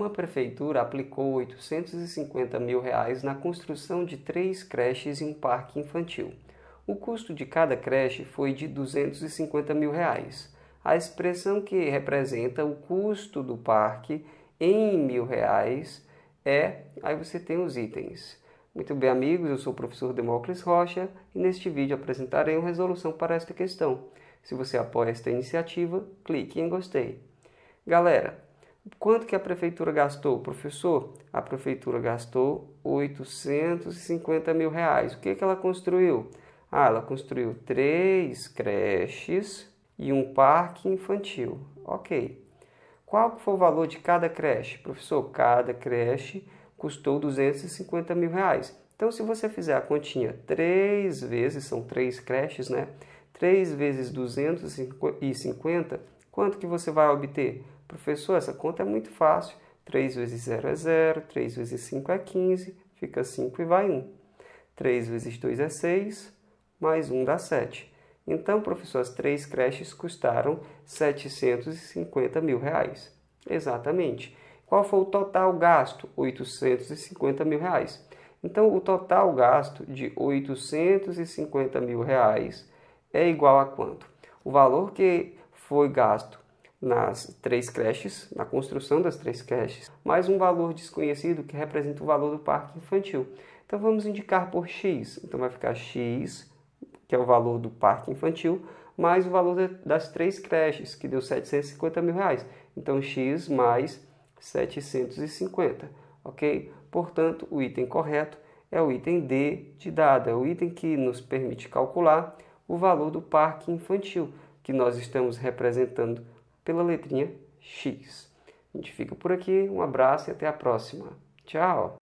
uma prefeitura aplicou 850 mil reais na construção de três creches e um parque infantil. O custo de cada creche foi de 250 mil reais, a expressão que representa o custo do parque em mil reais é. Aí você tem os itens. Muito bem, amigos, eu sou o professor Demócles Rocha e neste vídeo apresentarei uma resolução para esta questão. Se você apoia esta iniciativa, clique em gostei. Galera, Quanto que a prefeitura gastou, professor? A prefeitura gastou 850 mil reais. O que, que ela construiu? Ah, ela construiu três creches e um parque infantil. Ok. Qual foi o valor de cada creche? Professor, cada creche custou 250 mil reais. Então, se você fizer a continha três vezes, são três creches, né? Três vezes 250, quanto que você vai obter? Professor, essa conta é muito fácil. 3 vezes 0 é 0, 3 vezes 5 é 15, fica 5 e vai 1. 3 vezes 2 é 6, mais 1 dá 7. Então, professor, as três creches custaram 750 mil reais. Exatamente. Qual foi o total gasto? 850 mil reais. Então, o total gasto de 850 mil reais é igual a quanto? O valor que foi gasto nas três creches, na construção das três creches, mais um valor desconhecido que representa o valor do parque infantil. Então vamos indicar por x. Então vai ficar x, que é o valor do parque infantil, mais o valor das três creches, que deu 750 mil reais. Então x mais 750, ok? Portanto, o item correto é o item D de dado, é o item que nos permite calcular o valor do parque infantil, que nós estamos representando pela letrinha X. A gente fica por aqui, um abraço e até a próxima. Tchau!